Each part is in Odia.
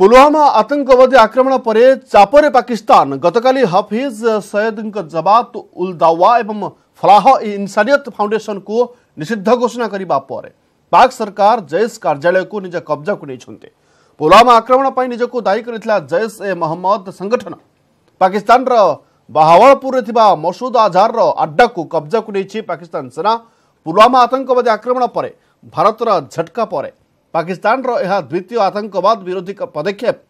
पुलवामा आतंकवादी आक्रमण पर चापरे पाकिस्तान गतकाली हफिज सैयद जबात उल दावा एवं फलाह इंसानियत फाउंडेशन को निषिद्ध घोषणा करने पाक सरकार जैश कार्यालय को निज कब्जा को नहीं पुलवामा आक्रमण पर निजक दायी कर जैश ए महम्मद संगठन पाकिस्तान बाहावलपुर मसूद आजार अड्डा को कब्जा को नहीं पाकिस्तान सेना पुलवामा आतंकवादी आक्रमण पर भारत झटका परे पाकिस्तान पाकिस्तान द्वितीय आतंकवाद विरोधी पदक्षेप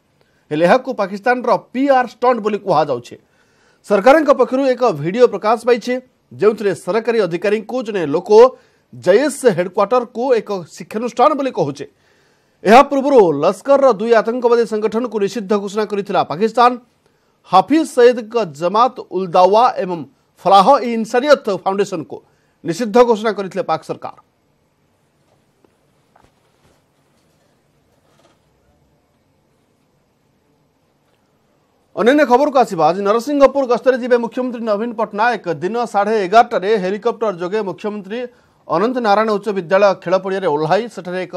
पाकिस्तान पीआर स्टंट बोली कहुचे सरकार पक्षर् एक भिड प्रकाश पाई जो सरकारी अधिकारी को जन लोक जैश हेडक्वाटर को एक शिक्षानुष्ठान कहे यह पूर्व लश्कर दुई आतंकवादी संगठन को निषिद्ध घोषणा कर पाकिस्तान हाफिज सईद जमात उल दावा एवं फलाह इनसानियत फाउंडेसन को निषिद्ध घोषणा कर पाक सरकार ଅନ୍ୟାନ୍ୟ ଖବରକୁ ଆସିବା ଆଜି ନରସିଂହପୁର ଗସ୍ତରେ ଯିବେ ମୁଖ୍ୟମନ୍ତ୍ରୀ ନବୀନ ପଟ୍ଟନାୟକ ଦିନ ସାଢ଼େ ଏଗାରଟାରେ ହେଲିକପ୍ଟର ଯୋଗେ ମୁଖ୍ୟମନ୍ତ୍ରୀ ଅନନ୍ତ ନାରାୟଣ ଉଚ୍ଚ ବିଦ୍ୟାଳୟ ଖେଳ ପଡ଼ିଆରେ ଓହ୍ଲାଇ ସେଠାରେ ଏକ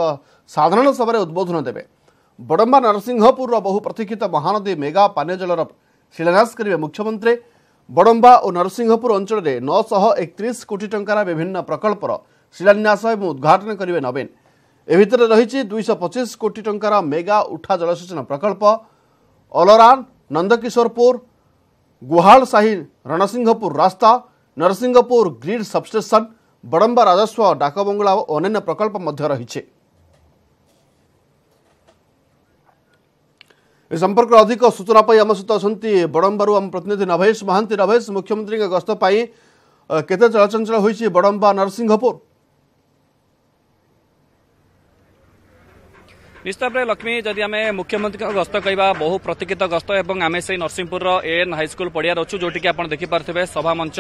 ସାଧାରଣ ସଭାରେ ଉଦ୍ବୋଧନ ଦେବେ ବଡ଼ମ୍ବା ନରସିଂହପୁରର ବହୁ ପ୍ରତୀକ୍ଷିତ ମହାନଦୀ ମେଗା ପାନୀୟ ଜଳର ଶିଳାନ୍ୟାସ କରିବେ ମୁଖ୍ୟମନ୍ତ୍ରୀ ବଡ଼ମ୍ବା ଓ ନରସିଂହପୁର ଅଞ୍ଚଳରେ ନଅଶହ ଏକତିରିଶ କୋଟି ଟଙ୍କାର ବିଭିନ୍ନ ପ୍ରକଳ୍ପର ଶିଳାନ୍ୟାସ ଏବଂ ଉଦ୍ଘାଟନ କରିବେ ନବୀନ ଏ ଭିତରେ ରହିଛି ଦୁଇଶହ ପଚିଶ କୋଟି ଟଙ୍କାର ମେଗା ଉଠା ଜଳସେଚନ ପ୍ରକଳ୍ପ ଅଲରାନ୍ नंदकिशोरपुर गुहाड़ साही रणसिंहपुर रास्ता नरसिंहपुर ग्रीड सबस्टेसन बड़म्बा राजस्व डाकबंगला और अन्य प्रकल्प रही ଏ ସମ୍ପର୍କରେ ଅଧିକ ସୂଚନା ପାଇଁ ଆମ ସହିତ ଅଛନ୍ତି ବଡ଼ମ୍ବାରୁ ଆମ ପ୍ରତିନିଧି ନଭେଶ ମହାନ୍ତି ନଭେଶ ମୁଖ୍ୟମନ୍ତ୍ରୀଙ୍କ ଗସ୍ତ ପାଇଁ କେତେ ଚଳଚଞ୍ଚଳ ହୋଇଛି ବଡ଼ମ୍ବା ନରସିଂହପୁର ନିଶ୍ଚିତ ଲକ୍ଷ୍ମୀ ଯଦି ଆମେ ମୁଖ୍ୟମନ୍ତ୍ରୀଙ୍କ ଗସ୍ତ କହିବା ବହୁ ପ୍ରତୀକ୍ଷିତ ଗସ୍ତ ଏବଂ ଆମେ ସେହି ନରସିଂହପୁରର ଏଏନ୍ ହାଇସ୍କୁଲ ପଡ଼ିଆରେ ଅଛୁ ଯେଉଁଠିକି ଆପଣ ଦେଖିପାରୁଥିବେ ସଭା ମଞ୍ଚ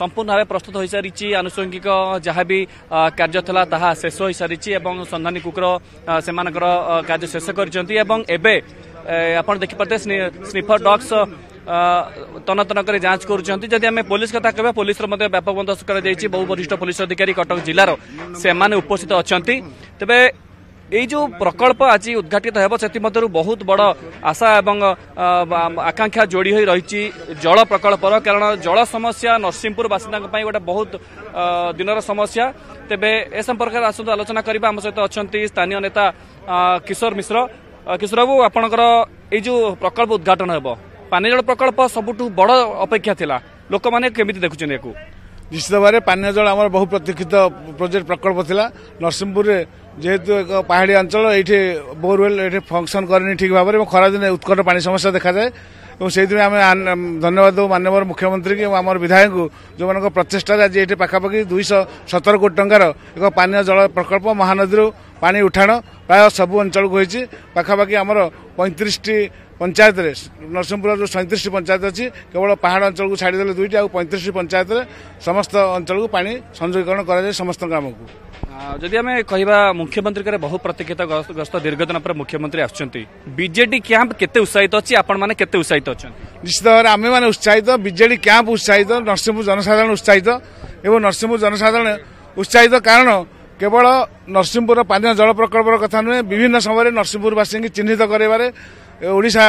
ସମ୍ପୂର୍ଣ୍ଣ ଭାବେ ପ୍ରସ୍ତୁତ ହୋଇସାରିଛି ଆନୁଷଙ୍ଗିକ ଯାହା ବି କାର୍ଯ୍ୟ ଥିଲା ତାହା ଶେଷ ହୋଇସାରିଛି ଏବଂ ସନ୍ଧାନୀ କୁକର ସେମାନଙ୍କର କାର୍ଯ୍ୟ ଶେଷ କରିଛନ୍ତି ଏବଂ ଏବେ ଆପଣ ଦେଖିପାରୁଥିବେ ସ୍ନିଫର ଡଗ୍ସ ତନତନ କରି ଯାଞ୍ଚ କରୁଛନ୍ତି ଯଦି ଆମେ ପୋଲିସ କଥା କହିବା ପୋଲିସର ମଧ୍ୟ ବ୍ୟାପକ ବନ୍ଦୋବସ୍ତ କରାଯାଇଛି ବହୁ ବରିଷ୍ଠ ପୋଲିସ ଅଧିକାରୀ କଟକ ଜିଲ୍ଲାର ସେମାନେ ଉପସ୍ଥିତ ଅଛନ୍ତି ତେବେ এই যে প্রকল্প আজ উদ্ঘাটিত হব সেমধ্যু বহুত বড় আশা এবং আকাঙ্ক্ষা যোড়ি হয়ে রয়েছে জল প্রকল্পর কারণ জল সমস্যা নরসিংহপুর বাসিন্দা গোটে বহুত দিনর সমস্যা তেবে এ সম্পর্কে আসন্তু আলোচনা করা আম সহ অনেক স্থানীয় নেতা কিশোর মিশ্র কিশোর বাবু আপনার এই যে প্রকল্প উদ্ঘাটন হব পানীয় জল প্রকল্প সবুঠু বড় অপেক্ষা লা লোক মানে কেমিতি দেখুছেন একু নিশ্চিত ভাবে পানীয় জল আমার বহু প্রতীক্ষিত প্রোজেক্ট প্রকল্প লা নরসিংহপুরের जे एक पहाडी अञ्चल ए बोरवेल्ल फङ्सन कनी ठिक खरा दिन उत्कण पानी समस्या हामी धन्यवाद दु माननीय मुख्यमन्त्री आम विधायक जो प्रचेष्टि 217 सतर कि टाइम पानी जल प्रकल्प महानदीहरू पानी उठाण प्राय सबु अञ्चलको हुन्छ पाखिर पैँतिरि पञ्चायत नरसिंहपुर पंचायत अछि केवल पहाड अञ्चल देले दुईटा टी पंचायत रे समस्त अञ्चल पाजगीकरण सम ଯଦି ଆମେ କହିବା ମୁଖ୍ୟମନ୍ତ୍ରୀଙ୍କର ବହୁ ପ୍ରତୀକ୍ଷିତ ଗସ୍ତ ଦୀର୍ଘଦିନ ପରେ ମୁଖ୍ୟମନ୍ତ୍ରୀ ଆସୁଛନ୍ତି ବିଜେଡି କ୍ୟାମ୍ପ କେତେ ଉତ୍ସାହିତ ଅଛି ଆପଣମାନେ କେତେ ଉତ୍ସାହିତ ଅଛନ୍ତି ନିଶ୍ଚିତ ଭାବରେ ଆମେମାନେ ଉତ୍ସାହିତ ବିଜେଡି କ୍ୟାମ୍ପ ଉତ୍ସାହିତ ନରସିଂହପୁର ଜନସାଧାରଣ ଉତ୍ସାହିତ ଏବଂ ନରସିଂହପୁର ଜନସାଧାରଣ ଉତ୍ସାହିତ କାରଣ କେବଳ ନରସିଂହପୁର ପାନୀୟ ଜଳ ପ୍ରକଳ୍ପର କଥା ନୁହେଁ ବିଭିନ୍ନ ସମୟରେ ନରସିଂହପୁରବାସୀଙ୍କୁ ଚିହ୍ନିତ କରାଇବାରେ ଓଡ଼ିଶା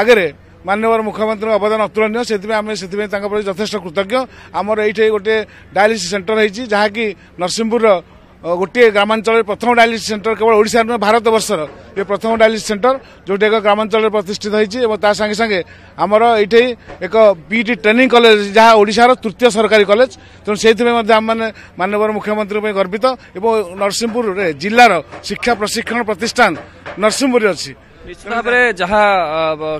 ଆଗରେ ମାନ୍ୟବର ମୁଖ୍ୟମନ୍ତ୍ରୀଙ୍କ ଅବଦାନ ଅତୁଳନୀୟ ସେଥିପାଇଁ ଆମେ ସେଥିପାଇଁ ତାଙ୍କ ପ୍ରତି ଯଥେଷ୍ଟ କୃତଜ୍ଞ ଆମର ଏଇଠି ଗୋଟିଏ ଡାୟାଲିସିସ୍ ସେଣ୍ଟର ହେଇଛି ଯାହାକି ନରସିଂହପୁରର ଗୋଟିଏ ଗ୍ରାମାଞ୍ଚଳରେ ପ୍ରଥମ ଡାଇଲିସିସ୍ ସେଣ୍ଟର କେବଳ ଓଡ଼ିଶା ନୁହେଁ ଭାରତବର୍ଷର ଏ ପ୍ରଥମ ଡାଇଲିସିସ୍ ସେଣ୍ଟର ଯେଉଁଟି ଏକ ଗ୍ରାମାଞ୍ଚଳରେ ପ୍ରତିଷ୍ଠିତ ହୋଇଛି ଏବଂ ତା ସାଙ୍ଗେ ସାଙ୍ଗେ ଆମର ଏଇଠି ଏକ ବିଇଟି ଟ୍ରେନିଂ କଲେଜ ଯାହା ଓଡ଼ିଶାର ତୃତୀୟ ସରକାରୀ କଲେଜ ତେଣୁ ସେଇଥିପାଇଁ ମଧ୍ୟ ଆମମାନେ ମାନ୍ୟବର ମୁଖ୍ୟମନ୍ତ୍ରୀ ପାଇଁ ଗର୍ବିତ ଏବଂ ନରସିଂହପୁରରେ ଜିଲ୍ଲାର ଶିକ୍ଷା ପ୍ରଶିକ୍ଷଣ ପ୍ରତିଷ୍ଠାନ ନରସିଂହପୁରରେ ଅଛି ନିଶ୍ଚିତ ଭାବରେ ଯାହା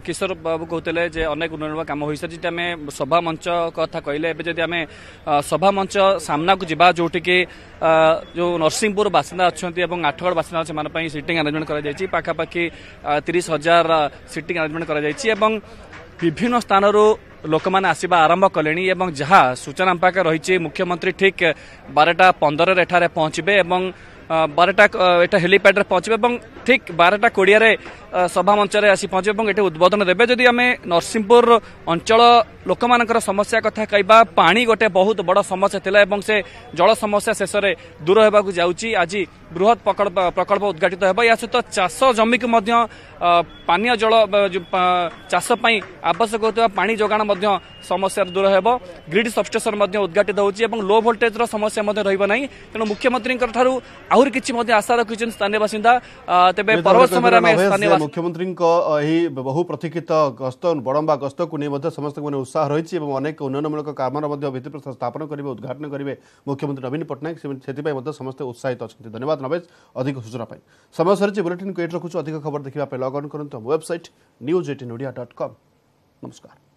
କିଶୋର ବାବୁ କହୁଥିଲେ ଯେ ଅନେକ ଉନ୍ନୟନମୂଳକ କାମ ହୋଇସାରିଛି ଯଦି ଆମେ ସଭାମଞ୍ଚ କଥା କହିଲେ ଏବେ ଯଦି ଆମେ ସଭାମଞ୍ଚ ସାମ୍ନାକୁ ଯିବା ଯେଉଁଠିକି ଯେଉଁ ନରସିଂହପୁର ବାସିନ୍ଦା ଅଛନ୍ତି ଏବଂ ଆଠଗଡ଼ ବାସିନ୍ଦା ସେମାନଙ୍କ ପାଇଁ ସିଟିଂ ଆରେଞ୍ଜମେଣ୍ଟ କରାଯାଇଛି ପାଖାପାଖି ତିରିଶ ହଜାର ସିଟିଂ ଆରେଞ୍ଜମେଣ୍ଟ କରାଯାଇଛି ଏବଂ ବିଭିନ୍ନ ସ୍ଥାନରୁ ଲୋକମାନେ ଆସିବା ଆରମ୍ଭ କଲେଣି ଏବଂ ଯାହା ସୂଚନା ଆମ ପାଖରେ ରହିଛି ମୁଖ୍ୟମନ୍ତ୍ରୀ ଠିକ୍ ବାରଟା ପନ୍ଦରରେ ଏଠାରେ ପହଞ୍ଚିବେ ଏବଂ ବାରଟା এটা হেলিপ্যাডে পৌঁছবে এবং ঠিক বারোটা কোড়িয়ারে ସଭାମଞ୍ଚରେ ଆସି ପହଞ୍ଚିବେ ଏବଂ ଏଠି ଉଦ୍ବୋଧନ ଦେବେ ଯଦି ଆମେ ନରସିଂହପୁର ଅଞ୍ଚଳ ଲୋକମାନଙ୍କର ସମସ୍ୟା କଥା କହିବା ପାଣି ଗୋଟେ ବହୁତ ବଡ଼ ସମସ୍ୟା ଥିଲା ଏବଂ ସେ ଜଳ ସମସ୍ୟା ଶେଷରେ ଦୂର ହେବାକୁ ଯାଉଛି ଆଜି ବୃହତ୍ ପ୍ରକଳ୍ପ ଉଦ୍ଘାଟିତ ହେବ ଏହା ସହିତ ଚାଷ ଜମିକୁ ମଧ୍ୟ ପାନୀୟ ଜଳ ଚାଷ ପାଇଁ ଆବଶ୍ୟକ ହେଉଥିବା ପାଣି ଯୋଗାଣ ମଧ୍ୟ ସମସ୍ୟାରେ ଦୂର ହେବ ଗ୍ରିଡ୍ ସବଷ୍ଟେସନ୍ ମଧ୍ୟ ଉଦ୍ଘାଟିତ ହେଉଛି ଏବଂ ଲୋ ଭୋଲ୍ଟେଜ୍ର ସମସ୍ୟା ମଧ୍ୟ ରହିବ ନାହିଁ ତେଣୁ ମୁଖ୍ୟମନ୍ତ୍ରୀଙ୍କ ଠାରୁ ଆହୁରି କିଛି ମଧ୍ୟ ଆଶା ରଖିଛନ୍ତି ସ୍ଥାନୀୟ ବାସିନ୍ଦା ତେବେ ପର୍ବ ସମୟରେ ଆମେ मुख्यमन्त्रीको यो बहुप्रतीक्षित गस्त बडम्बा गस्तको नसाह र अनेक उन्नयनमूलक काम र भितिप्रस्त स्थापन गरे उद्घाटन गरे मुख्यमंत्री नवीन पट्टनायकै समस्त उत्साहित अहिले धन्यवाद नभेस अधिक सूचना समय सरी बुलेटनको एउटा रुख अधिक खबर देखाइ लगइन गर वेबसइट न्युज एटिन डट कम नमस्कार